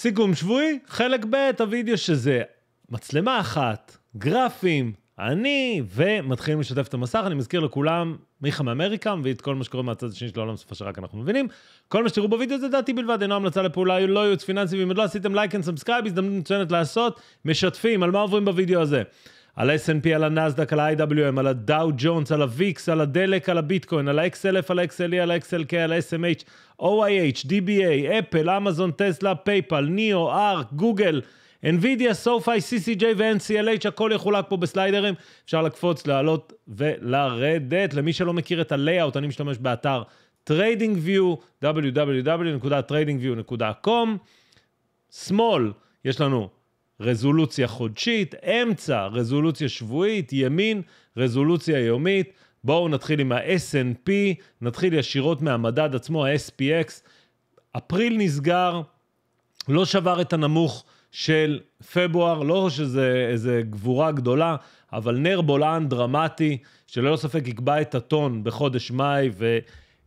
סיכום שבועי, חלק ב', הווידאו שזה מצלמה אחת, גרפים, אני, ומתחילים לשתף את המסך. אני מזכיר לכולם, מיכה מאמריקה מביא את כל מה שקורה מהצד השני של העולם, סופה שרק אנחנו מבינים. כל מה שתראו בווידאו זה דעתי בלבד, אינו המלצה לפעולה, לא ייעוץ פיננסי, ואם עוד לא עשיתם לייק אנד הזדמנות מצוינת לעשות, משתפים על מה עוברים בווידאו הזה. על ה snp על הנאסדק, על ה-IWM, על הדאו ג'ונס, על הוויקס, על הדלק, על הביטקוין, על ה-XLF, על ה-XLE, על ה-XLK, על ה-SMH, OIH, DBA, אפל, אמזון, טסלה, פייפל, ניאו, ארק, גוגל, NVIDIA, SoFi, CCJ ו-NCLH, הכל יחולק פה בסליידרים, אפשר לקפוץ, לעלות ולרדת. למי שלא מכיר את ה-Layout, אני משתמש באתר TradingView, www.tradingview.com. שמאל, יש לנו רזולוציה חודשית, אמצע, רזולוציה שבועית, ימין, רזולוציה יומית. בואו נתחיל עם ה snp נתחיל ישירות מהמדד עצמו, ה-SPX. אפריל נסגר, לא שבר את הנמוך של פברואר, לא שזה איזה גבורה גדולה, אבל נר בולען דרמטי, שללא ספק יקבע את הטון בחודש מאי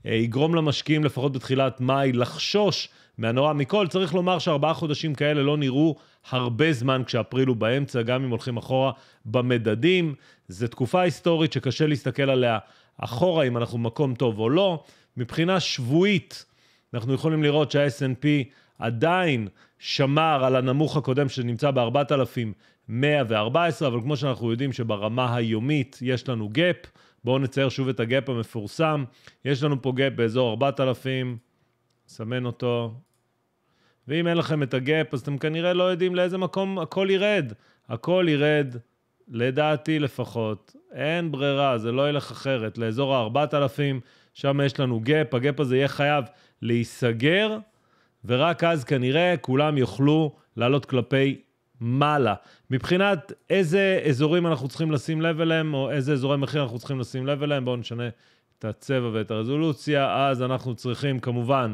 ויגרום למשקיעים, לפחות בתחילת מאי, לחשוש מהנורא מכל. צריך לומר שארבעה חודשים כאלה לא נראו הרבה זמן כשאפריל הוא באמצע, גם אם הולכים אחורה במדדים. זו תקופה היסטורית שקשה להסתכל עליה אחורה, אם אנחנו במקום טוב או לא. מבחינה שבועית, אנחנו יכולים לראות שה snp עדיין שמר על הנמוך הקודם שנמצא ב-4,114, אבל כמו שאנחנו יודעים שברמה היומית יש לנו gap, בואו נצייר שוב את הגאפ המפורסם. יש לנו פה גאפ באזור 4,000, נסמן אותו, ואם אין לכם את הגאפ, אז אתם כנראה לא יודעים לאיזה מקום הכל ירד. הכל ירד, לדעתי לפחות, אין ברירה, זה לא ילך אחרת, לאזור ה-4,000, שם יש לנו גאפ, הגאפ הזה יהיה חייב להיסגר, ורק אז כנראה כולם יוכלו לעלות כלפי מעלה. מבחינת איזה אזורים אנחנו צריכים לשים לב אליהם, או איזה אזורי מחיר אנחנו צריכים לשים לב אליהם, בואו נשנה את הצבע ואת הרזולוציה, אז אנחנו צריכים כמובן...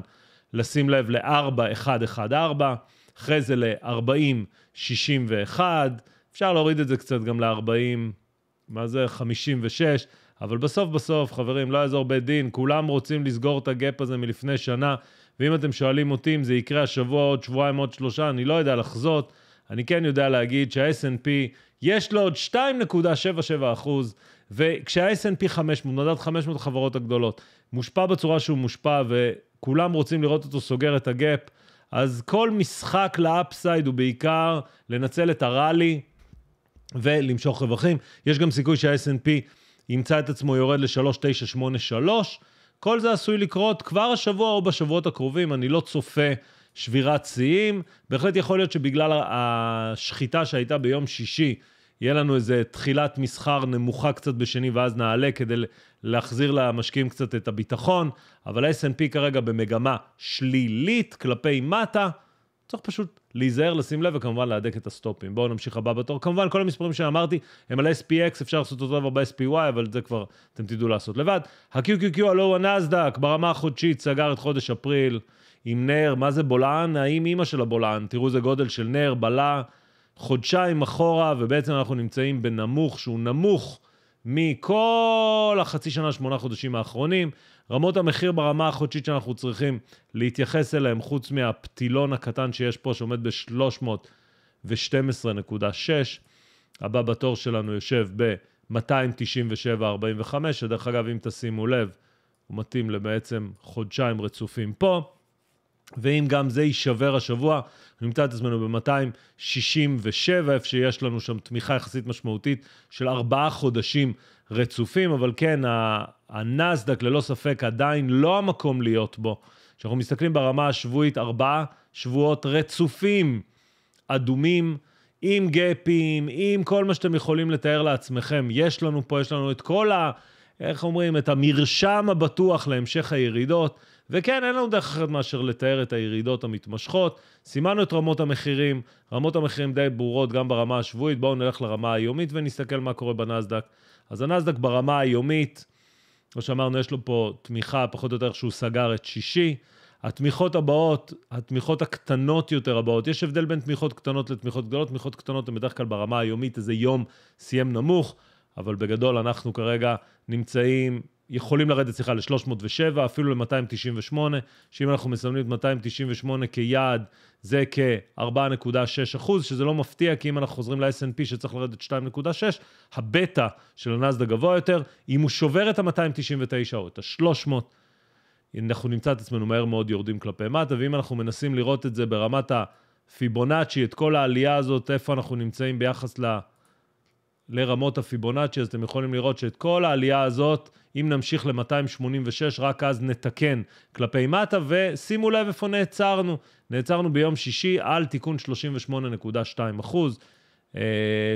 לשים לב ל-4114, אחרי זה ל-4061, אפשר להוריד את זה קצת גם ל-40, מה זה 56, אבל בסוף בסוף, חברים, לא יעזור בית דין, כולם רוצים לסגור את הגאפ הזה מלפני שנה, ואם אתם שואלים אותי אם זה יקרה השבוע, עוד שבועיים, עוד שלושה, אני לא יודע לחזות. אני כן יודע להגיד שה snp יש לו עוד 2.77 אחוז, וכשה snp 500, מדד 500 החברות הגדולות, מושפע בצורה שהוא מושפע, ו... כולם רוצים לראות אותו סוגר את הגאפ, אז כל משחק לאפסייד הוא בעיקר לנצל את הראלי ולמשוך רווחים. יש גם סיכוי שה snp ימצא את עצמו יורד ל-3983. כל זה עשוי לקרות כבר השבוע או בשבועות הקרובים, אני לא צופה שבירת שיאים. בהחלט יכול להיות שבגלל השחיטה שהייתה ביום שישי, יהיה לנו איזה תחילת מסחר נמוכה קצת בשני ואז נעלה כדי להחזיר למשקיעים קצת את הביטחון, אבל ה-S&P כרגע במגמה שלילית כלפי מטה, צריך פשוט להיזהר, לשים לב וכמובן להדק את הסטופים. בואו נמשיך הבא בתור. כמובן, כל המספרים שאמרתי הם על SPX, אפשר לעשות אותו דבר ב-SPY, אבל את זה כבר אתם תדעו לעשות לבד. ה-QQQ, הלו הנאסדק, ברמה החודשית, סגר את חודש אפריל עם נר, מה זה בולען? האם אימא של הבולען? תראו איזה גודל של נר, בלה. חודשיים אחורה, ובעצם אנחנו נמצאים בנמוך שהוא נמוך מכל החצי שנה, שמונה חודשים האחרונים. רמות המחיר ברמה החודשית שאנחנו צריכים להתייחס אליהן, חוץ מהפתילון הקטן שיש פה, שעומד ב-312.6, הבא בתור שלנו יושב ב-297.45, שדרך אגב, אם תשימו לב, הוא מתאים לבעצם חודשיים רצופים פה. ואם גם זה יישבר השבוע, נמצא את עצמנו ב-267, איפה שיש לנו שם תמיכה יחסית משמעותית של ארבעה חודשים רצופים, אבל כן, הנסדק ללא ספק עדיין לא המקום להיות בו. כשאנחנו מסתכלים ברמה השבועית, ארבעה שבועות רצופים, אדומים, עם גפים, עם כל מה שאתם יכולים לתאר לעצמכם. יש לנו פה, יש לנו את כל ה... איך אומרים? את המרשם הבטוח להמשך הירידות. וכן, אין לנו דרך אחרת מאשר לתאר את הירידות המתמשכות. סימנו את רמות המחירים, רמות המחירים די ברורות גם ברמה השבועית, בואו נלך לרמה היומית ונסתכל מה קורה בנסדק. אז הנסדק ברמה היומית, כמו שאמרנו, יש לו פה תמיכה, פחות או יותר שהוא סגר את שישי. התמיכות הבאות, התמיכות הקטנות יותר הבאות, יש הבדל בין תמיכות קטנות לתמיכות גדולות, תמיכות קטנות הן בדרך כלל ברמה היומית, איזה יום סיים נמוך, אבל בגדול אנחנו כרגע נמצאים יכולים לרדת, סליחה, ל-307, אפילו ל-298, שאם אנחנו מסמנים את 298 כיעד, זה כ-4.6 אחוז, שזה לא מפתיע, כי אם אנחנו חוזרים ל snp שצריך לרדת 2.6, הבטא של הנאסדה גבוה יותר, אם הוא שובר את ה-299 או את ה-300, אנחנו נמצא את עצמנו מהר מאוד יורדים כלפי מטה, ואם אנחנו מנסים לראות את זה ברמת הפיבונאצ'י, את כל העלייה הזאת, איפה אנחנו נמצאים ביחס ל... לה... לרמות הפיבונאצ'י, אז אתם יכולים לראות שאת כל העלייה הזאת, אם נמשיך ל-286, רק אז נתקן כלפי מטה, ושימו לב איפה נעצרנו. נעצרנו ביום שישי על תיקון 38.2 אחוז, אה,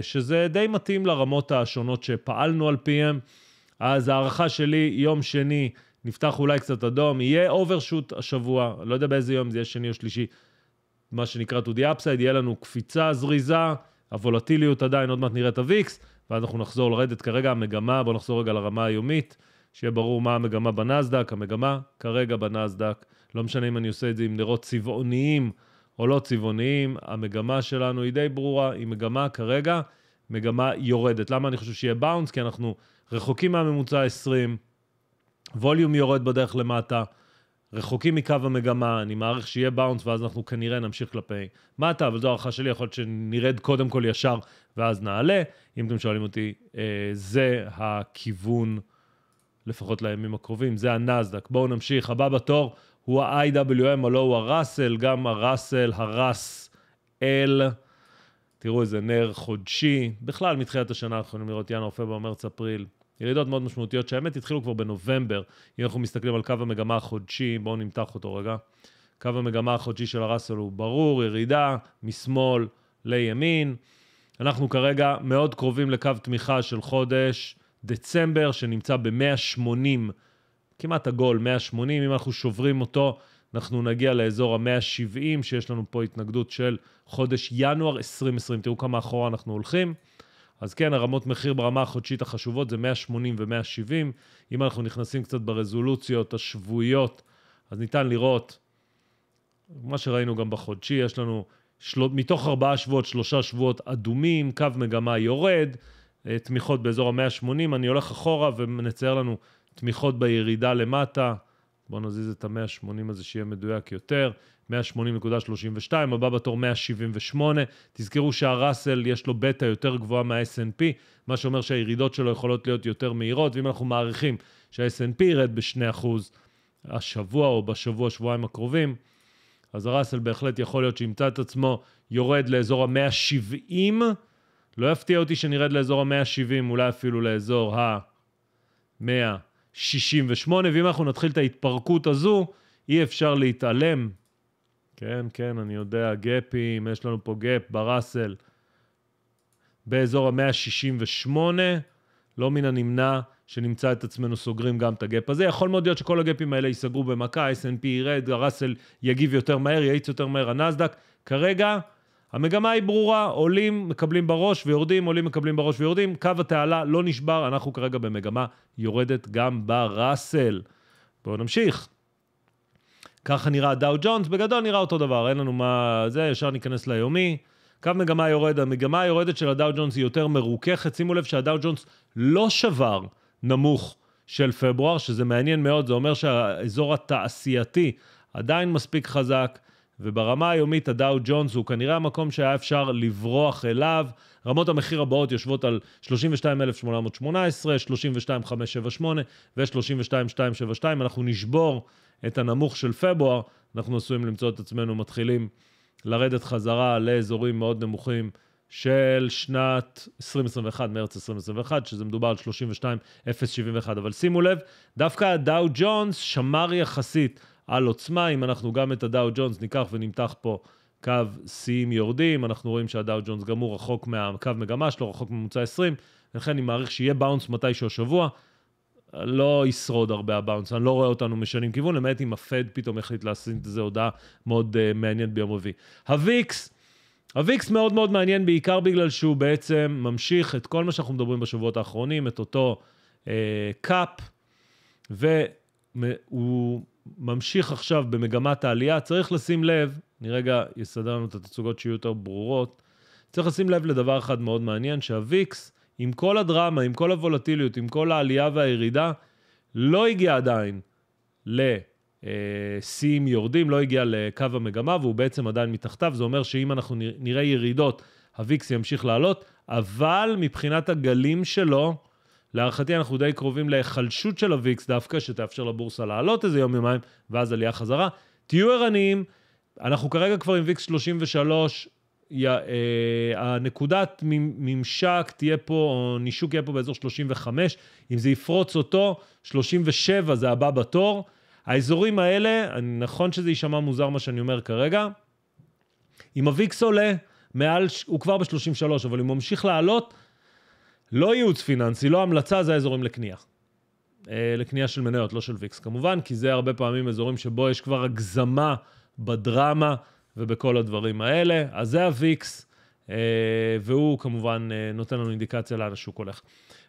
שזה די מתאים לרמות השונות שפעלנו על פיהם. אז ההערכה שלי, יום שני, נפתח אולי קצת אדום, יהיה אוברשוט השבוע, לא יודע באיזה יום זה יהיה שני או שלישי, מה שנקרא to the upside, יהיה לנו קפיצה זריזה. הוולטיליות עדיין, עוד מעט נראה את הוויקס, ואז אנחנו נחזור לרדת. כרגע המגמה, בואו נחזור רגע לרמה היומית, שיהיה ברור מה המגמה בנסדק. המגמה כרגע בנסדק, לא משנה אם אני עושה את זה עם נרות צבעוניים או לא צבעוניים, המגמה שלנו היא די ברורה, היא מגמה כרגע, מגמה יורדת. למה אני חושב שיהיה באונס? כי אנחנו רחוקים מהממוצע 20, ווליום יורד בדרך למטה. רחוקים מקו המגמה, אני מעריך שיהיה באונס ואז אנחנו כנראה נמשיך כלפי מטה, אבל זו הערכה שלי, יכול להיות שנרד קודם כל ישר ואז נעלה. אם אתם שואלים אותי, אה, זה הכיוון, לפחות לימים הקרובים, זה הנסדק. בואו נמשיך, הבא בתור הוא ה-IWM, הלא הוא הראסל, גם הראסל, הרס אל. תראו איזה נר חודשי. בכלל, מתחילת השנה אנחנו יכולים לראות ינואר, פברואר, מרץ, אפריל, ירידות מאוד משמעותיות, שהאמת התחילו כבר בנובמבר. אם אנחנו מסתכלים על קו המגמה החודשי, בואו נמתח אותו רגע. קו המגמה החודשי של הראסל הוא ברור, ירידה משמאל לימין. אנחנו כרגע מאוד קרובים לקו תמיכה של חודש דצמבר, שנמצא ב-180, כמעט עגול, 180. אם אנחנו שוברים אותו, אנחנו נגיע לאזור ה-170, שיש לנו פה התנגדות של חודש ינואר 2020. תראו כמה אחורה אנחנו הולכים. אז כן, הרמות מחיר ברמה החודשית החשובות זה 180 ו-170. אם אנחנו נכנסים קצת ברזולוציות השבועיות, אז ניתן לראות מה שראינו גם בחודשי, יש לנו של... מתוך ארבעה שבועות, שלושה שבועות אדומים, קו מגמה יורד, אה, תמיכות באזור ה-180, אני הולך אחורה ונצייר לנו תמיכות בירידה למטה. בואו נזיז את ה-180 הזה שיהיה מדויק יותר. 180.32, הבא בתור 178. תזכרו שהראסל יש לו בטא יותר גבוהה מה snp מה שאומר שהירידות שלו יכולות להיות יותר מהירות, ואם אנחנו מעריכים שה snp ירד ב-2% השבוע או בשבוע, שבועיים הקרובים, אז הראסל בהחלט יכול להיות שימצא את עצמו יורד לאזור ה-170. לא יפתיע אותי שנרד לאזור ה-170, אולי אפילו לאזור ה-168, ואם אנחנו נתחיל את ההתפרקות הזו, אי אפשר להתעלם כן, כן, אני יודע, גפים, יש לנו פה גפ בראסל באזור ה-168, לא מן הנמנע שנמצא את עצמנו סוגרים גם את הגפ הזה. יכול מאוד להיות שכל הגפים האלה ייסגרו במכה, S&P ירד, הראסל יגיב יותר מהר, יאיץ יותר מהר הנסדק. כרגע המגמה היא ברורה, עולים, מקבלים בראש ויורדים, עולים, מקבלים בראש ויורדים. קו התעלה לא נשבר, אנחנו כרגע במגמה יורדת גם בראסל. בואו נמשיך. ככה נראה הדאו ג'ונס, בגדול נראה אותו דבר, אין לנו מה... זה, ישר ניכנס ליומי. קו מגמה יורד, המגמה היורדת של הדאו ג'ונס היא יותר מרוככת. שימו לב שהדאו ג'ונס לא שבר נמוך של פברואר, שזה מעניין מאוד, זה אומר שהאזור התעשייתי עדיין מספיק חזק, וברמה היומית הדאו ג'ונס הוא כנראה המקום שהיה אפשר לברוח אליו. רמות המחיר הבאות יושבות על 32,818, 32,578 ו-32,272. אנחנו נשבור את הנמוך של פברואר, אנחנו עשויים למצוא את עצמנו מתחילים לרדת חזרה לאזורים מאוד נמוכים של שנת 2021, מרץ 2021, שזה מדובר על 32.071. אבל שימו לב, דווקא הדאו ג'ונס שמר יחסית על עוצמה, אם אנחנו גם את הדאו ג'ונס ניקח ונמתח פה קו שיאים יורדים, אנחנו רואים שהדאו ג'ונס גם הוא רחוק מהקו מגמה שלו, רחוק מממוצע 20, ולכן אני מעריך שיהיה באונס מתישהו השבוע. לא ישרוד הרבה הבאונס, אני לא רואה אותנו משנים כיוון, למעט אם הפד פתאום החליט להסין את זה הודעה מאוד uh, מעניינת ביום רביעי. הוויקס, הוויקס מאוד מאוד מעניין בעיקר בגלל שהוא בעצם ממשיך את כל מה שאנחנו מדברים בשבועות האחרונים, את אותו uh, קאפ, והוא ממשיך עכשיו במגמת העלייה. צריך לשים לב, אני רגע אסדר לנו את התצוגות שיהיו יותר ברורות, צריך לשים לב לדבר אחד מאוד מעניין, שהוויקס עם כל הדרמה, עם כל הוולטיליות, עם כל העלייה והירידה, לא הגיע עדיין לשיאים אה, יורדים, לא הגיע לקו המגמה, והוא בעצם עדיין מתחתיו. זה אומר שאם אנחנו נראה ירידות, הוויקס ימשיך לעלות, אבל מבחינת הגלים שלו, להערכתי אנחנו די קרובים להיחלשות של הוויקס דווקא, שתאפשר לבורסה לעלות איזה יום יומיים, ואז עלייה חזרה. תהיו ערניים, אנחנו כרגע כבר עם ויקס 33, י, אה, הנקודת ממשק תהיה פה, או נישוק יהיה פה באזור 35, אם זה יפרוץ אותו, 37 זה הבא בתור. האזורים האלה, נכון שזה יישמע מוזר מה שאני אומר כרגע, אם הוויקס עולה, מעל, הוא כבר ב-33, אבל אם הוא ממשיך לעלות, לא ייעוץ פיננסי, לא המלצה, זה האזורים לקנייה. אה, לקנייה של מניות, לא של ויקס כמובן, כי זה הרבה פעמים אזורים שבו יש כבר הגזמה בדרמה ובכל הדברים האלה. אז זה הוויקס, אה, והוא כמובן אה, נותן לנו אינדיקציה לאן השוק הולך.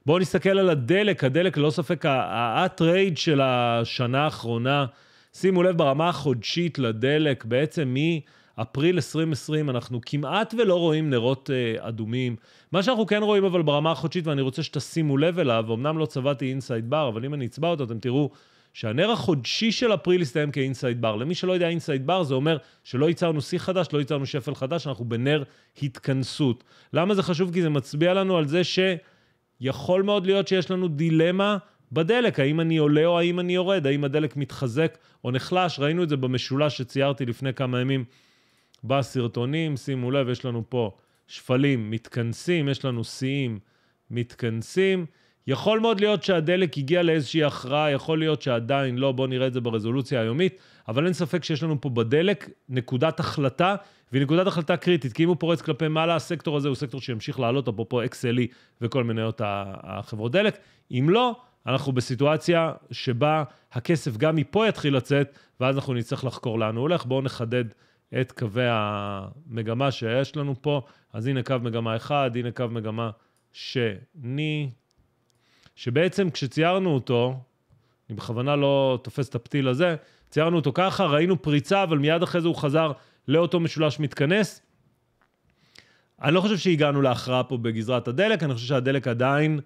בואו נסתכל על הדלק, הדלק ללא ספק ה-trade של השנה האחרונה. שימו לב, ברמה החודשית לדלק, בעצם מאפריל 2020 אנחנו כמעט ולא רואים נרות אה, אדומים. מה שאנחנו כן רואים אבל ברמה החודשית, ואני רוצה שתשימו לב אליו, אמנם לא צבעתי אינסייד בר, אבל אם אני אצבע אותו, אתם תראו שהנר החודשי של אפריל יסתיים כאינסייד בר. למי שלא יודע, אינסייד בר זה אומר שלא ייצרנו שיא חדש, לא ייצרנו שפל חדש, אנחנו בנר התכנסות. למה זה חשוב? כי זה מצביע לנו על זה שיכול מאוד להיות שיש לנו דילמה בדלק, האם אני עולה או האם אני יורד, האם הדלק מתחזק או נחלש. ראינו את זה במשולש שציירתי לפני כמה ימים בסרטונים. שימו לב, יש לנו פה שפלים מתכנסים, יש לנו שיאים מתכנסים. יכול מאוד להיות שהדלק הגיע לאיזושהי הכרעה, יכול להיות שעדיין לא, בואו נראה את זה ברזולוציה היומית, אבל אין ספק שיש לנו פה בדלק נקודת החלטה, והיא נקודת החלטה קריטית, כי אם הוא פורץ כלפי מעלה, הסקטור הזה הוא סקטור שימשיך לעלות, אפרופו אקסלי וכל מניות החברות דלק. אם לא, אנחנו בסיטואציה שבה הכסף גם מפה יתחיל לצאת, ואז אנחנו נצטרך לחקור לאן הוא הולך. בואו נחדד את קווי המגמה שיש לנו פה. אז הנה קו מגמה אחד, הנה קו מגמה שני. שבעצם כשציירנו אותו, אני בכוונה לא תופס את הפתיל הזה, ציירנו אותו ככה, ראינו פריצה, אבל מיד אחרי זה הוא חזר לאותו משולש מתכנס. אני לא חושב שהגענו להכרעה פה בגזרת הדלק, אני חושב שהדלק עדיין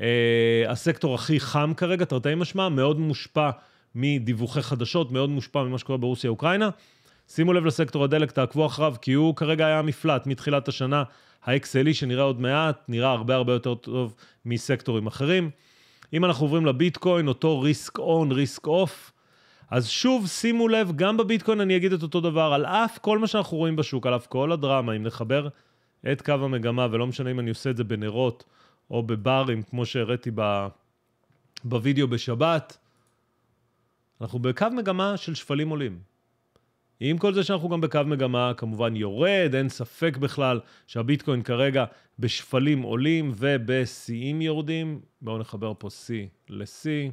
אה, הסקטור הכי חם כרגע, תרתי משמע, מאוד מושפע מדיווחי חדשות, מאוד מושפע ממה שקורה ברוסיה-אוקראינה. שימו לב לסקטור הדלק, תעקבו אחריו, כי הוא כרגע היה מפלט מתחילת השנה. האקסלי שנראה עוד מעט, נראה הרבה הרבה יותר טוב מסקטורים אחרים. אם אנחנו עוברים לביטקוין, אותו ריסק און, ריסק אוף, אז שוב, שימו לב, גם בביטקוין אני אגיד את אותו דבר, על אף כל מה שאנחנו רואים בשוק, על אף כל הדרמה, אם נחבר את קו המגמה, ולא משנה אם אני עושה את זה בנרות או בברים, כמו שהראיתי ב... בווידאו בשבת, אנחנו בקו מגמה של שפלים עולים. עם כל זה שאנחנו גם בקו מגמה כמובן יורד, אין ספק בכלל שהביטקוין כרגע בשפלים עולים ובשיאים יורדים. בואו נחבר פה שיא לשיא.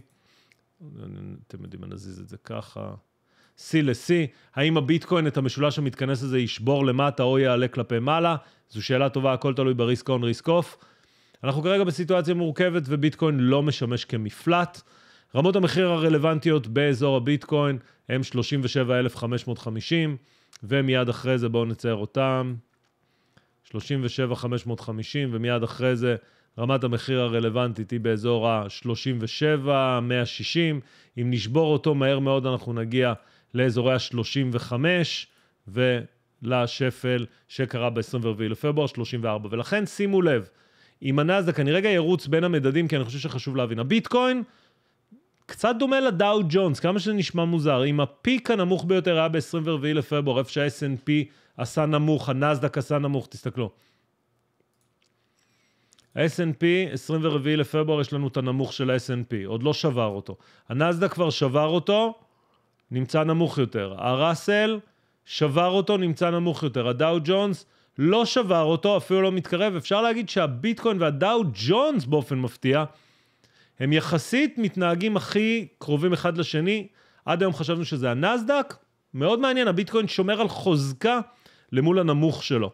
אתם יודעים, מה נזיז את זה ככה. שיא לשיא, האם הביטקוין, את המשולש המתכנס הזה, ישבור למטה או יעלה כלפי מעלה? זו שאלה טובה, הכל תלוי בריסק און, ריסק אוף. אנחנו כרגע בסיטואציה מורכבת וביטקוין לא משמש כמפלט. רמות המחיר הרלוונטיות באזור הביטקוין הם 37,550, ומיד אחרי זה בואו נצייר אותם. 37,550, ומיד אחרי זה רמת המחיר הרלוונטית היא באזור ה-37,160. אם נשבור אותו מהר מאוד אנחנו נגיע לאזורי ה-35, ולשפל שקרה ב-24 לפברואר, 34. ולכן שימו לב, אם הנאזק, אני רגע ירוץ בין המדדים, כי אני חושב שחשוב להבין. הביטקוין, קצת דומה לדאו ג'ונס, כמה שזה נשמע מוזר. אם הפיק הנמוך ביותר היה ב-24 לפברואר, איפה שה snp עשה נמוך, הנאסדק עשה נמוך, תסתכלו. ה snp 24 לפברואר יש לנו את הנמוך של ה snp עוד לא שבר אותו. הנאסדק כבר שבר אותו, נמצא נמוך יותר. הראסל שבר אותו, נמצא נמוך יותר. הדאו ג'ונס לא שבר אותו, אפילו לא מתקרב. אפשר להגיד שהביטקוין והדאו ג'ונס באופן מפתיע הם יחסית מתנהגים הכי קרובים אחד לשני. עד היום חשבנו שזה הנסדק. מאוד מעניין, הביטקוין שומר על חוזקה למול הנמוך שלו.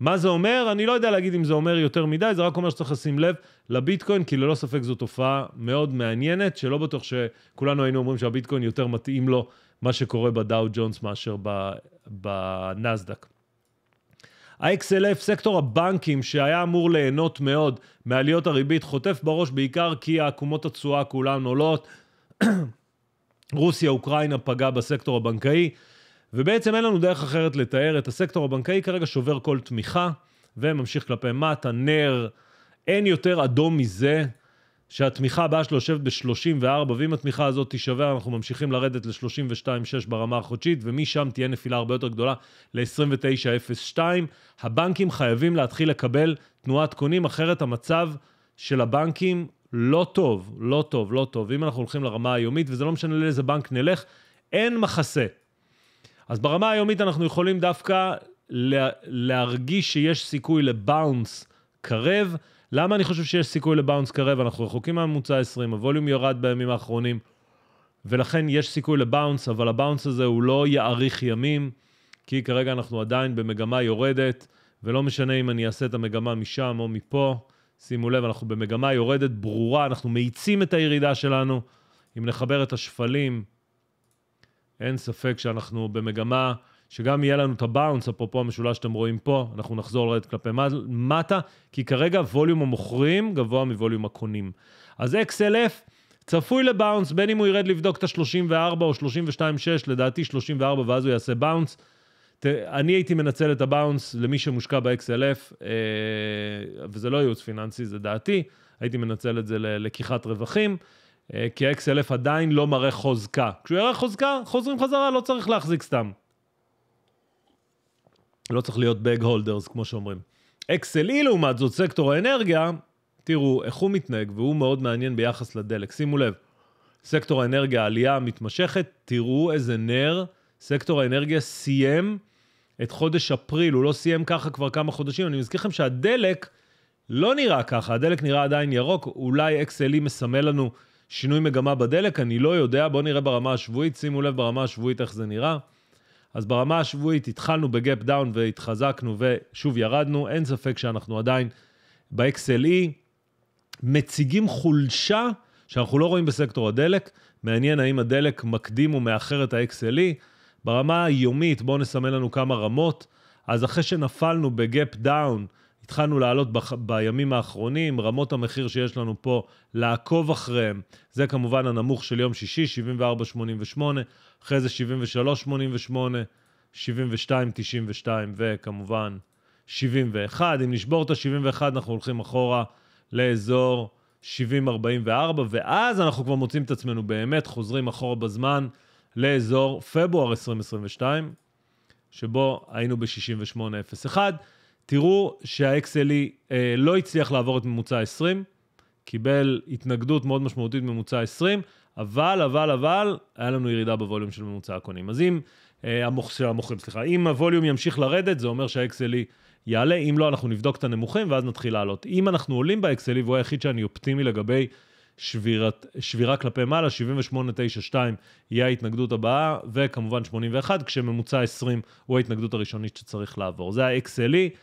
מה זה אומר? אני לא יודע להגיד אם זה אומר יותר מדי, זה רק אומר שצריך לשים לב לביטקוין, כי ללא ספק זו תופעה מאוד מעניינת, שלא בטוח שכולנו היינו אומרים שהביטקוין יותר מתאים לו מה שקורה בדאו ג'ונס מאשר בנסדק. ה-XLF, סקטור הבנקים שהיה אמור ליהנות מאוד מעליות הריבית, חוטף בראש בעיקר כי עקומות התשואה כולן עולות. רוסיה, אוקראינה פגע בסקטור הבנקאי, ובעצם אין לנו דרך אחרת לתאר את הסקטור הבנקאי כרגע שובר כל תמיכה, וממשיך כלפי מטה, נר, אין יותר אדום מזה. שהתמיכה הבאה שלו יושבת ב-34, ואם התמיכה הזאת תישבר, אנחנו ממשיכים לרדת ל-32.6 ברמה החודשית, ומשם תהיה נפילה הרבה יותר גדולה ל-29.02. הבנקים חייבים להתחיל לקבל תנועת קונים, אחרת המצב של הבנקים לא טוב, לא טוב, לא טוב. אם אנחנו הולכים לרמה היומית, וזה לא משנה לאיזה בנק נלך, אין מחסה. אז ברמה היומית אנחנו יכולים דווקא לה, להרגיש שיש סיכוי לבאונס קרב, למה אני חושב שיש סיכוי לבאונס קרב? אנחנו רחוקים מהממוצע 20, הווליום יורד בימים האחרונים, ולכן יש סיכוי לבאונס, אבל הבאונס הזה הוא לא יאריך ימים, כי כרגע אנחנו עדיין במגמה יורדת, ולא משנה אם אני אעשה את המגמה משם או מפה. שימו לב, אנחנו במגמה יורדת ברורה, אנחנו מאיצים את הירידה שלנו. אם נחבר את השפלים, אין ספק שאנחנו במגמה שגם יהיה לנו את הבאונס, אפרופו המשולש שאתם רואים פה, אנחנו נחזור לרדת כלפי מטה, כי כרגע ווליום המוכרים גבוה מווליום הקונים. אז XLF צפוי לבאונס, בין אם הוא ירד לבדוק את ה-34 או 32.6, לדעתי 34, ואז הוא יעשה באונס. אני הייתי מנצל את הבאונס למי שמושקע ב-XLF, אה, וזה לא ייעוץ פיננסי, זה דעתי, הייתי מנצל את זה ללקיחת רווחים. אה, כי ה-XLF עדיין לא מראה חוזקה. כשהוא יראה חוזקה, חוזרים חזרה, לא צריך להחזיק סתם. לא צריך להיות בג הולדרס, כמו שאומרים. XLE לעומת זאת, סקטור האנרגיה, תראו איך הוא מתנהג, והוא מאוד מעניין ביחס לדלק. שימו לב, סקטור האנרגיה, העלייה המתמשכת, תראו איזה נר סקטור האנרגיה סיים את חודש אפריל, הוא לא סיים ככה כבר כמה חודשים. אני מזכיר לכם שהדלק לא נראה ככה, הדלק נראה עדיין ירוק, אולי XLE מסמל לנו שינוי מגמה בדלק, אני לא יודע, בואו נראה ברמה השבועית, שימו לב ברמה השבועית איך זה נראה. אז ברמה השבועית התחלנו בגאפ דאון והתחזקנו ושוב ירדנו, אין ספק שאנחנו עדיין ב-XLE מציגים חולשה שאנחנו לא רואים בסקטור הדלק, מעניין האם הדלק מקדים או מאחר את ה-XLE. ברמה היומית, בואו נסמן לנו כמה רמות, אז אחרי שנפלנו בגאפ דאון, התחלנו לעלות בח, בימים האחרונים, רמות המחיר שיש לנו פה, לעקוב אחריהם, זה כמובן הנמוך של יום שישי, 74.88, אחרי זה 73.88, 72.92 וכמובן 71. אם נשבור את ה-71 אנחנו הולכים אחורה לאזור 70.44, ואז אנחנו כבר מוצאים את עצמנו באמת חוזרים אחורה בזמן לאזור פברואר 2022, שבו היינו ב-68.01. תראו שהאקסלי e, אה, לא הצליח לעבור את ממוצע 20, קיבל התנגדות מאוד משמעותית מממוצע 20, אבל, אבל, אבל, היה לנו ירידה בווליום של ממוצע הקונים. אז אם, אה, המוכ... של המוכרים, סליחה, אם הווליום ימשיך לרדת, זה אומר שהאקסלי e יעלה, אם לא, אנחנו נבדוק את הנמוכים ואז נתחיל לעלות. אם אנחנו עולים באקסלי, e והוא היחיד שאני אופטימי לגבי שבירת, שבירה כלפי מעלה, 78.92 יהיה ההתנגדות הבאה, וכמובן 81, כשממוצע 20 הוא ההתנגדות הראשונית שצריך לעבור. זה ה-XLE.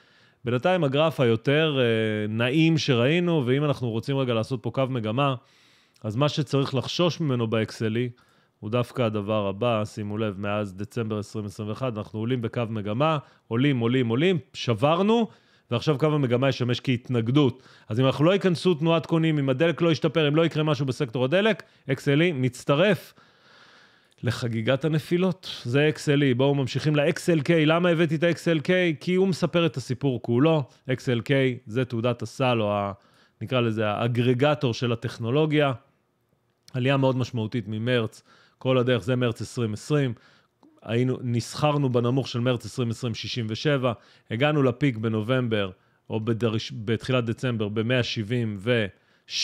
בינתיים הגרף היותר אה, נעים שראינו, ואם אנחנו רוצים רגע לעשות פה קו מגמה, אז מה שצריך לחשוש ממנו באקסלי, הוא דווקא הדבר הבא, שימו לב, מאז דצמבר 2021, אנחנו עולים בקו מגמה, עולים, עולים, עולים, שברנו, ועכשיו קו המגמה ישמש כהתנגדות. אז אם אנחנו לא ייכנסו תנועת קונים, אם הדלק לא ישתפר, אם לא יקרה משהו בסקטור הדלק, אקסלי מצטרף לחגיגת הנפילות. זה XLE, בואו ממשיכים ל-XLK. למה הבאתי את ה-XLK? כי הוא מספר את הסיפור כולו. XLK זה תעודת הסל, או ה, נקרא לזה האגרגטור של הטכנולוגיה. עלייה מאוד משמעותית ממרץ, כל הדרך, זה מרץ 2020. היינו, נסחרנו בנמוך של מרץ 2020, 67, הגענו לפיק בנובמבר, או בדרש, בתחילת דצמבר, ב-176,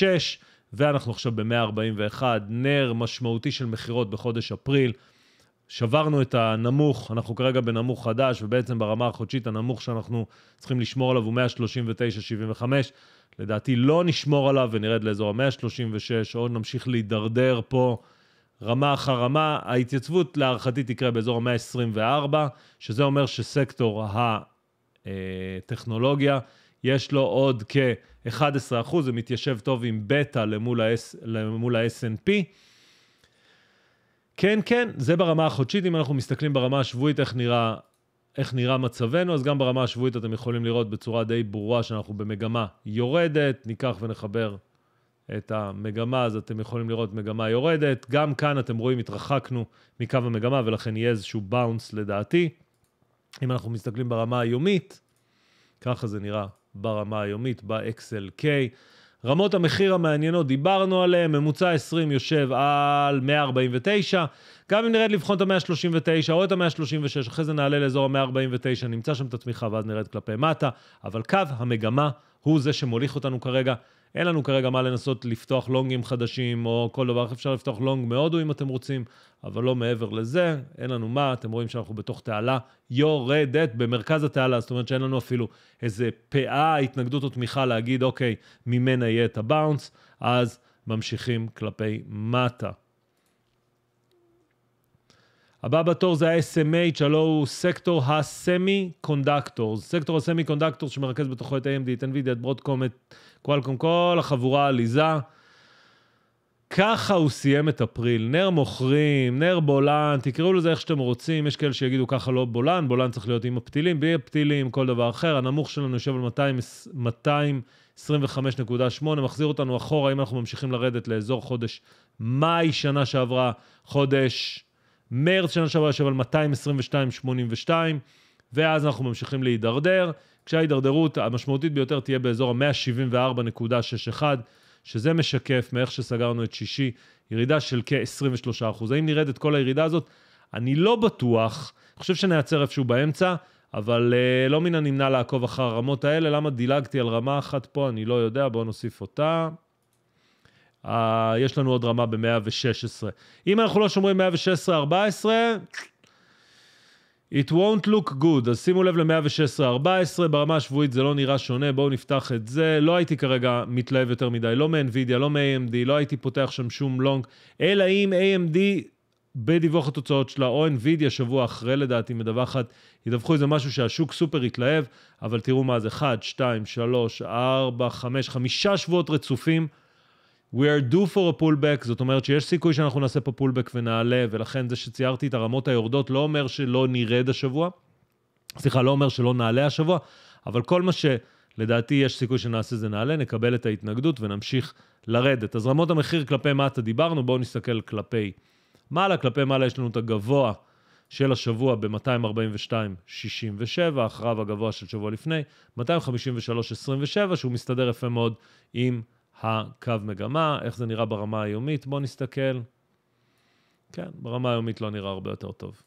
ואנחנו עכשיו ב-141, נר משמעותי של מכירות בחודש אפריל. שברנו את הנמוך, אנחנו כרגע בנמוך חדש, ובעצם ברמה החודשית הנמוך שאנחנו צריכים לשמור עליו הוא 139.75. לדעתי לא נשמור עליו ונרד לאזור ה-136, או נמשיך להידרדר פה רמה אחר רמה. ההתייצבות להערכתי תקרה באזור ה-124, שזה אומר שסקטור הטכנולוגיה, יש לו עוד כ... 11%, זה מתיישב טוב עם בטא למול, ה snp כן, כן, זה ברמה החודשית, אם אנחנו מסתכלים ברמה השבועית איך נראה, איך נראה מצבנו, אז גם ברמה השבועית אתם יכולים לראות בצורה די ברורה שאנחנו במגמה יורדת, ניקח ונחבר את המגמה, אז אתם יכולים לראות מגמה יורדת. גם כאן אתם רואים, התרחקנו מקו המגמה, ולכן יהיה איזשהו באונס לדעתי. אם אנחנו מסתכלים ברמה היומית, ככה זה נראה ברמה היומית ב-XLK. רמות המחיר המעניינות, דיברנו עליהן, ממוצע 20 יושב על 149. גם אם נרד לבחון את ה-139 או את ה-136, אחרי זה נעלה לאזור ה-149, נמצא שם את התמיכה ואז נרד כלפי מטה, אבל קו המגמה הוא זה שמוליך אותנו כרגע אין לנו כרגע מה לנסות לפתוח לונגים חדשים או כל דבר, אפשר לפתוח לונג מהודו אם אתם רוצים, אבל לא מעבר לזה, אין לנו מה, אתם רואים שאנחנו בתוך תעלה יורדת במרכז התעלה, זאת אומרת שאין לנו אפילו איזה פאה, התנגדות או תמיכה להגיד, אוקיי, ממנה יהיה את הבאונס, אז ממשיכים כלפי מטה. הבא בתור זה ה-SMH, הלא הוא סקטור הסמי קונדקטור. סקטור הסמי קונדקטור שמרכז בתוכו את AMD, את NVIDIA, את ברודקום, את קוואלקום, כל החבורה העליזה. ככה הוא סיים את אפריל. נר מוכרים, נר בולן, תקראו לזה איך שאתם רוצים. יש כאלה שיגידו ככה לא בולן, בולן צריך להיות עם הפתילים, בלי הפתילים, כל דבר אחר. הנמוך שלנו יושב על 225.8, מחזיר אותנו אחורה, אם אנחנו ממשיכים לרדת לאזור חודש מאי שנה שעברה, חודש... מרץ שנה שעברה יושב על 222.82, ואז אנחנו ממשיכים להידרדר, כשההידרדרות המשמעותית ביותר תהיה באזור ה-174.61, שזה משקף מאיך שסגרנו את שישי, ירידה של כ-23%. האם נרד את כל הירידה הזאת? אני לא בטוח, אני חושב שנייצר איפשהו באמצע, אבל uh, לא מן הנמנע לעקוב אחר הרמות האלה, למה דילגתי על רמה אחת פה, אני לא יודע, בואו נוסיף אותה. uh, יש לנו עוד רמה ב-116. אם אנחנו לא שומרים 116-14, It won't look good, אז שימו לב ל-116-14, ברמה השבועית זה לא נראה שונה, בואו נפתח את זה. לא הייתי כרגע מתלהב יותר מדי, לא מ-NVIDIA, לא מ-AMD, לא הייתי פותח שם שום לונג, אלא אם AMD בדיווח התוצאות שלה, או NVIDIA שבוע אחרי לדעתי מדווחת, ידווחו איזה משהו שהשוק סופר התלהב, אבל תראו מה זה, 1, 2, 3, 4, 5, חמישה שבועות רצופים. We are due for a pullback, זאת אומרת שיש סיכוי שאנחנו נעשה פה pullback ונעלה, ולכן זה שציירתי את הרמות היורדות לא אומר שלא נרד השבוע, סליחה, לא אומר שלא נעלה השבוע, אבל כל מה שלדעתי יש סיכוי שנעשה זה נעלה, נקבל את ההתנגדות ונמשיך לרדת. אז רמות המחיר כלפי מטה דיברנו, בואו נסתכל כלפי מעלה. כלפי מעלה יש לנו את הגבוה של השבוע ב-242.67, אחריו הגבוה של שבוע לפני, 253.27, שהוא מסתדר יפה מאוד עם... הקו מגמה, איך זה נראה ברמה היומית, בואו נסתכל. כן, ברמה היומית לא נראה הרבה יותר טוב.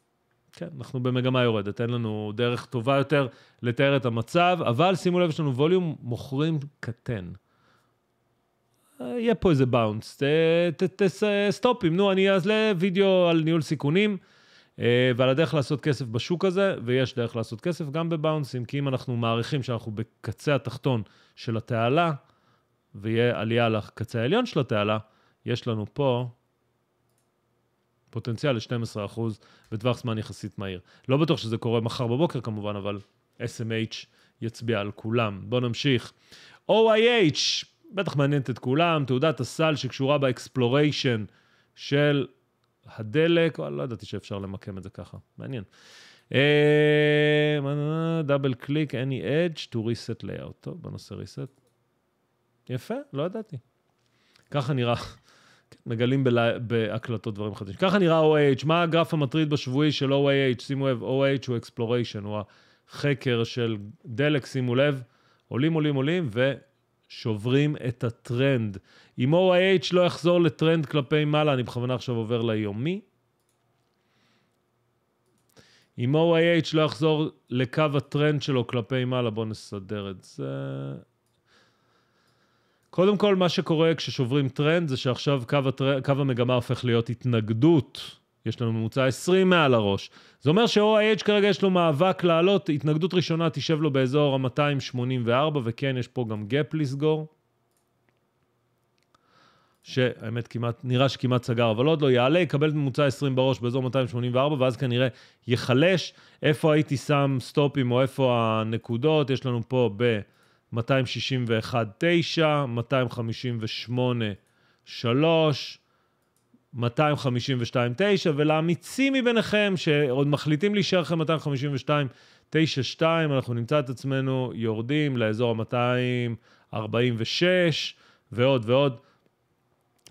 כן, אנחנו במגמה יורדת, אין לנו דרך טובה יותר לתאר את המצב, אבל שימו לב, יש לנו ווליום מוכרים קטן. יהיה פה איזה באונס, סטופים, נו, אני אז לוידאו על ניהול סיכונים, אה, ועל הדרך לעשות כסף בשוק הזה, ויש דרך לעשות כסף גם בבאונסים, כי אם אנחנו מעריכים שאנחנו בקצה התחתון של התעלה, ויהיה עלייה לקצה העליון של התעלה, יש לנו פה פוטנציאל ל-12% בטווח זמן יחסית מהיר. לא בטוח שזה קורה מחר בבוקר כמובן, אבל SMH יצביע על כולם. בואו נמשיך. OIH, בטח מעניינת את כולם, תעודת הסל שקשורה באקספלוריישן של הדלק, או, לא ידעתי שאפשר למקם את זה ככה, מעניין. אה, דאבל קליק, any edge to reset layout. טוב, בוא נעשה reset. יפה, לא ידעתי. ככה נראה, כן, מגלים בלה, בהקלטות דברים חדשים. ככה נראה OH, מה הגרף המטריד בשבועי של OH? שימו לב, OH הוא exploration, הוא החקר של דלק, שימו לב, עולים, עולים, עולים, ושוברים את הטרנד. אם OH לא יחזור לטרנד כלפי מעלה, אני בכוונה עכשיו עובר ליומי. אם OH לא יחזור לקו הטרנד שלו כלפי מעלה, בואו נסדר את זה. קודם כל, מה שקורה כששוברים טרנד זה שעכשיו קו, הטר... קו המגמה הופך להיות התנגדות. יש לנו ממוצע 20 מעל הראש. זה אומר ש-OH כרגע יש לו מאבק לעלות, התנגדות ראשונה תשב לו באזור ה-284, וכן, יש פה גם gap לסגור. שהאמת כמעט, נראה שכמעט סגר, אבל עוד לא יעלה, יקבל ממוצע 20 בראש באזור 284, ואז כנראה ייחלש. איפה הייתי שם סטופים או איפה הנקודות? יש לנו פה ב... 258, 252, 9, ולאמיצים מביניכם שעוד מחליטים להישאר אחרי 252, 9, 2, אנחנו נמצא את עצמנו יורדים לאזור ה-246 ועוד ועוד.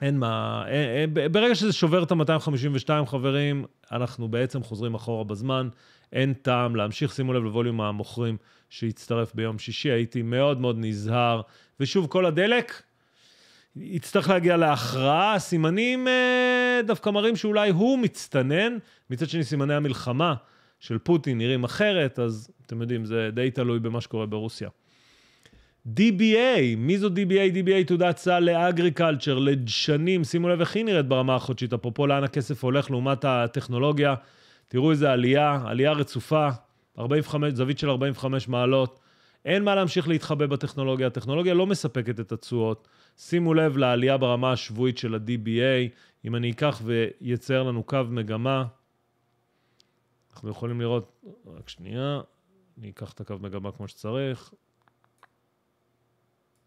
אין מה, אין, אין, אין, ברגע שזה שובר את ה-252 חברים, אנחנו בעצם חוזרים אחורה בזמן, אין טעם להמשיך, שימו לב לווליום המוכרים שהצטרף ביום שישי, הייתי מאוד מאוד נזהר. ושוב, כל הדלק יצטרך להגיע להכרעה, סימנים אה, דווקא מראים שאולי הוא מצטנן, מצד שני סימני המלחמה של פוטין נראים אחרת, אז אתם יודעים, זה די תלוי במה שקורה ברוסיה. DBA, מי זו DBA? DBA תעודת סל לאגריקלצ'ר, לדשנים, שימו לב איך היא נראית ברמה החודשית, אפרופו לאן הכסף הולך לעומת הטכנולוגיה. תראו איזה עלייה, עלייה רצופה, 45, זווית של 45 מעלות. אין מה להמשיך להתחבא בטכנולוגיה, הטכנולוגיה לא מספקת את התשואות. שימו לב לעלייה ברמה השבועית של ה-DBA, אם אני אקח ויצייר לנו קו מגמה, אנחנו יכולים לראות, רק שנייה, אני אקח את הקו מגמה כמו שצריך.